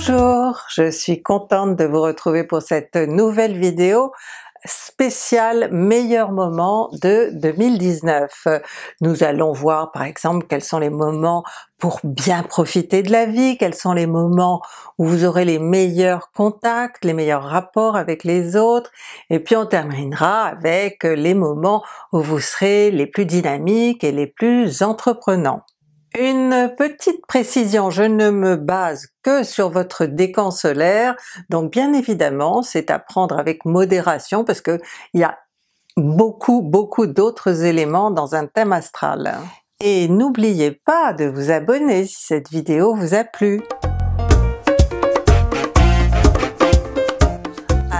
Bonjour, je suis contente de vous retrouver pour cette nouvelle vidéo spéciale meilleur moment de 2019. Nous allons voir par exemple quels sont les moments pour bien profiter de la vie, quels sont les moments où vous aurez les meilleurs contacts, les meilleurs rapports avec les autres, et puis on terminera avec les moments où vous serez les plus dynamiques et les plus entreprenants. Une petite précision, je ne me base que sur votre décan solaire, donc bien évidemment c'est à prendre avec modération parce qu'il il y a beaucoup beaucoup d'autres éléments dans un thème astral. Et n'oubliez pas de vous abonner si cette vidéo vous a plu!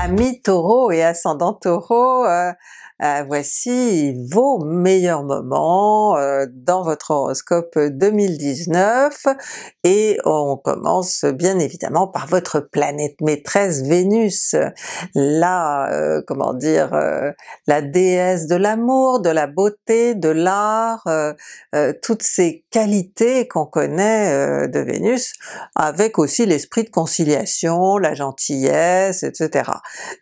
amis taureaux et ascendant taureau, euh, euh, voici vos meilleurs moments euh, dans votre horoscope 2019 et on commence bien évidemment par votre planète maîtresse Vénus, la, comment dire, la déesse de l'amour, de la beauté, de l'art, toutes ces qualités qu'on connaît de Vénus, avec aussi l'esprit de conciliation, la gentillesse, etc.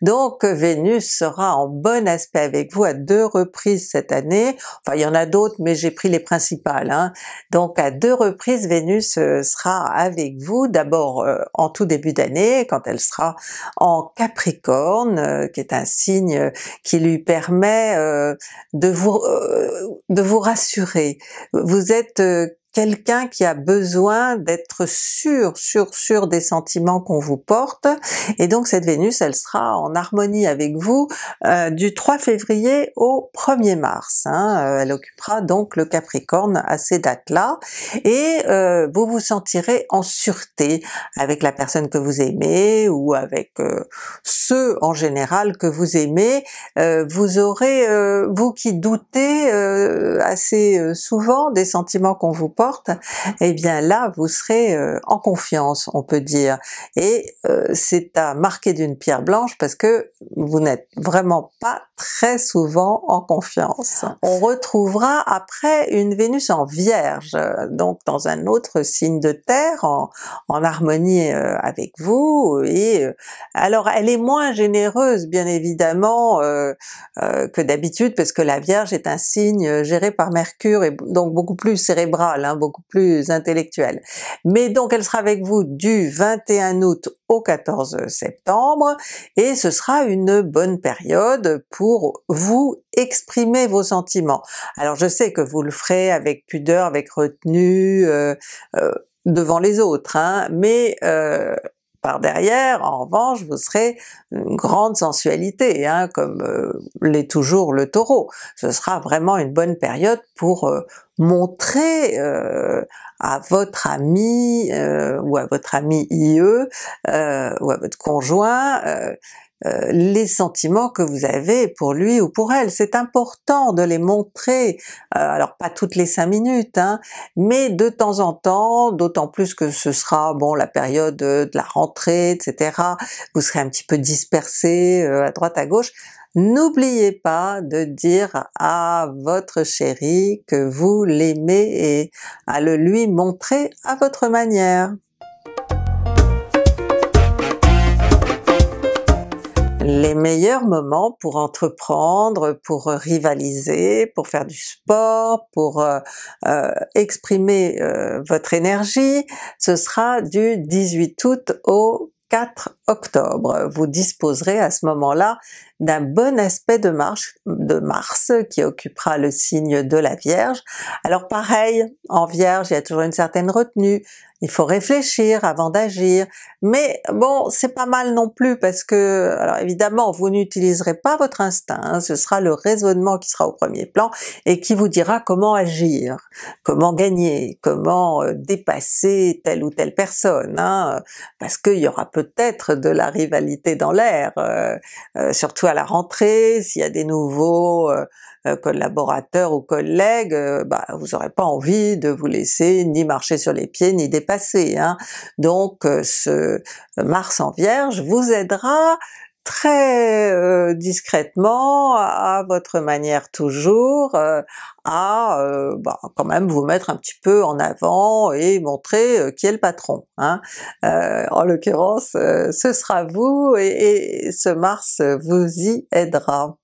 Donc Vénus sera en bon aspect avec vous à deux reprises cette année, enfin il y en a d'autres mais j'ai pris les principales. Hein. Donc à deux reprises Vénus euh, sera avec vous, d'abord euh, en tout début d'année quand elle sera en Capricorne, euh, qui est un signe qui lui permet de, vous, de vous rassurer. Vous êtes quelqu'un qui a besoin d'être sûr, sûr, sûr des sentiments qu'on vous porte, et donc cette Vénus, elle sera en harmonie avec vous euh, du 3 février au 1er mars. Hein. Euh, elle occupera donc le Capricorne à ces dates-là, et euh, vous vous sentirez en sûreté avec la personne que vous aimez ou avec ceux en général que vous aimez. vous aurez, vous qui doutez assez souvent des sentiments qu'on vous porte, eh bien là vous serez euh, en confiance, on peut dire. Et euh, c'est à marquer d'une pierre blanche parce que vous n'êtes vraiment pas très souvent en confiance. On retrouvera après une Vénus en Vierge, euh, donc dans un autre signe de terre, en, harmonie avec vous, et alors elle est moins généreuse bien évidemment que d'habitude parce que la Vierge est un signe géré par Mercure et donc beaucoup plus cérébral, hein beaucoup plus intellectuelle. Mais donc elle sera avec vous du 21 août au 14 septembre, et ce sera une bonne période pour vous exprimer vos sentiments. Alors je sais que vous le ferez avec pudeur, avec retenue, euh, euh, devant les autres, hein, mais euh, par derrière, en revanche, vous serez une grande sensualité, hein, comme l'est toujours le Taureau. Ce sera vraiment une bonne période pour montrer euh, à votre ami euh, ou à votre ami IE euh, ou à votre conjoint les sentiments que vous avez pour lui ou pour elle. C'est important de les montrer, alors pas toutes les cinq minutes, hein, mais de temps en temps, d'autant plus que ce sera bon la période de la rentrée, etc. Vous serez un petit peu dispersé à droite à gauche, N'oubliez pas de dire à votre chéri que vous l'aimez et à le lui montrer à votre manière. les meilleurs moments pour entreprendre, pour rivaliser, pour faire du sport, pour euh, euh, exprimer euh, votre énergie, ce sera du 18 août au 4 octobre. Vous disposerez à ce moment-là d'un bon aspect de, marche, de Mars qui occupera le signe de la Vierge. Alors pareil, en Vierge, il y a toujours une certaine retenue, il faut réfléchir avant d'agir. Mais bon, c'est pas mal non plus parce que, alors évidemment, vous n'utiliserez pas votre instinct, hein, ce sera le raisonnement qui sera au premier plan et qui vous dira comment agir, comment gagner, comment euh, dépasser telle ou telle personne, hein, parce qu'il y aura peut-être de la rivalité dans l'air, euh, euh, surtout à la rentrée, s'il y a des nouveaux euh, Collaborateur ou collègue, euh, bah, vous n'aurez pas envie de vous laisser ni marcher sur les pieds, ni dépasser. Hein. Donc euh, ce Mars en Vierge vous aidera très discrètement, à, votre manière toujours, à bah, quand même vous mettre un petit peu en avant et montrer qui est le patron. Hein. en l'occurrence, ce sera vous et ce Mars vous y aidera.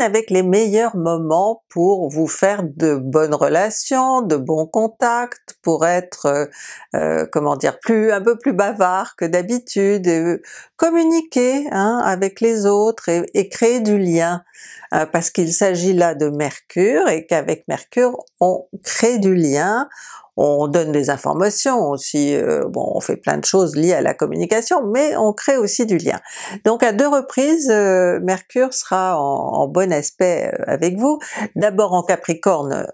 avec les meilleurs moments pour vous faire de bonnes relations, de bons contacts, pour être, euh, euh, comment dire, plus un peu plus bavard que d'habitude, euh, communiquer hein, avec les autres et créer du lien. Euh, parce qu'il s'agit là de Mercure et qu'avec Mercure on crée du lien, on donne des informations aussi, euh, bon on fait plein de choses liées à la communication, mais on crée aussi du lien. Donc à deux reprises euh, Mercure sera en, bon aspect avec vous, d'abord en Capricorne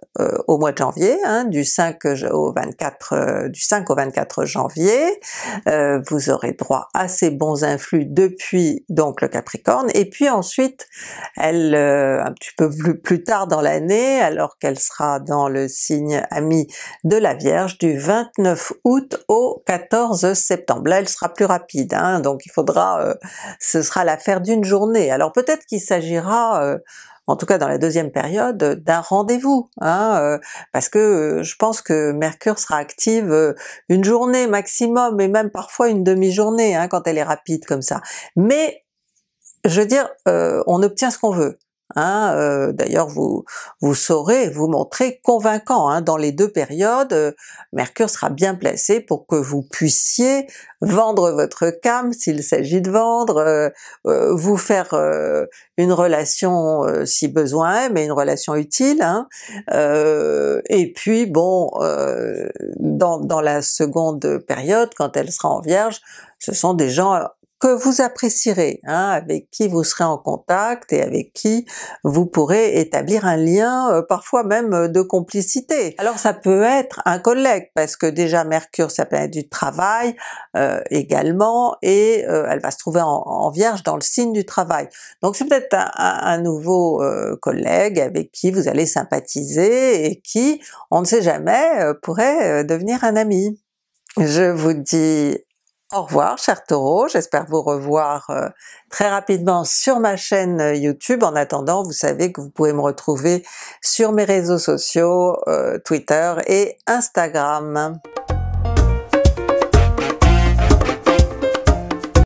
au mois de janvier, hein, du 5 au 24, du 5 au 24 janvier, vous aurez droit à ces bons influx depuis donc le Capricorne, et puis ensuite elle euh, un petit peu plus, tard dans l'année, alors qu'elle sera dans le signe ami de la Vierge du 29 août au 14 septembre. Là elle sera plus rapide, hein, donc il faudra, euh, ce sera l'affaire d'une journée. Alors peut-être qu'il s'agira euh, en tout cas dans la deuxième période, d'un rendez-vous, hein, parce que je pense que Mercure sera active une journée maximum, et même parfois une demi-journée hein, quand elle est rapide comme ça. Mais je veux dire, on obtient ce qu'on veut. Hein, euh, d'ailleurs, vous, vous saurez vous montrer convaincant. Hein. dans les deux périodes, euh, Mercure sera bien placé pour que vous puissiez vendre votre cam s'il s'agit de vendre, euh, vous faire une relation si besoin, mais une relation utile. Hein. et puis bon, dans, dans la seconde période, quand elle sera en Vierge, ce sont des gens que vous apprécierez, hein, avec qui vous serez en contact et avec qui vous pourrez établir un lien, euh, parfois même euh, de complicité. Alors ça peut être un collègue, parce que déjà Mercure, ça peut être du travail euh, également, et elle va se trouver en, Vierge dans le signe du travail. Donc c'est peut-être un, nouveau collègue avec qui vous allez sympathiser et qui, on ne sait jamais, pourrait devenir un ami. Je vous dis au revoir chers Taureau, j'espère vous revoir euh, très rapidement sur ma chaîne euh, YouTube. En attendant, vous savez que vous pouvez me retrouver sur mes réseaux sociaux, euh, Twitter et Instagram.